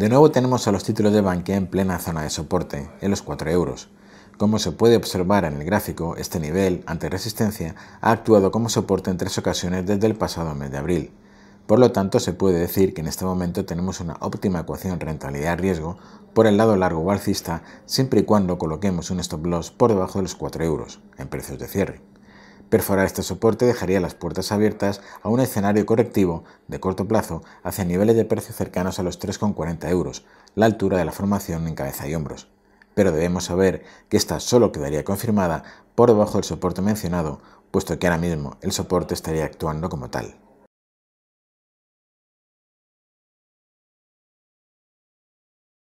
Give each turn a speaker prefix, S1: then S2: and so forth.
S1: De nuevo tenemos a los títulos de banque en plena zona de soporte, en los 4 euros. Como se puede observar en el gráfico, este nivel, ante resistencia, ha actuado como soporte en tres ocasiones desde el pasado mes de abril. Por lo tanto, se puede decir que en este momento tenemos una óptima ecuación rentabilidad-riesgo por el lado largo o siempre y cuando coloquemos un stop loss por debajo de los 4 euros, en precios de cierre. Perforar este soporte dejaría las puertas abiertas a un escenario correctivo de corto plazo hacia niveles de precio cercanos a los 3,40 euros, la altura de la formación en cabeza y hombros. Pero debemos saber que esta solo quedaría confirmada por debajo del soporte mencionado, puesto que ahora mismo el soporte estaría actuando como tal.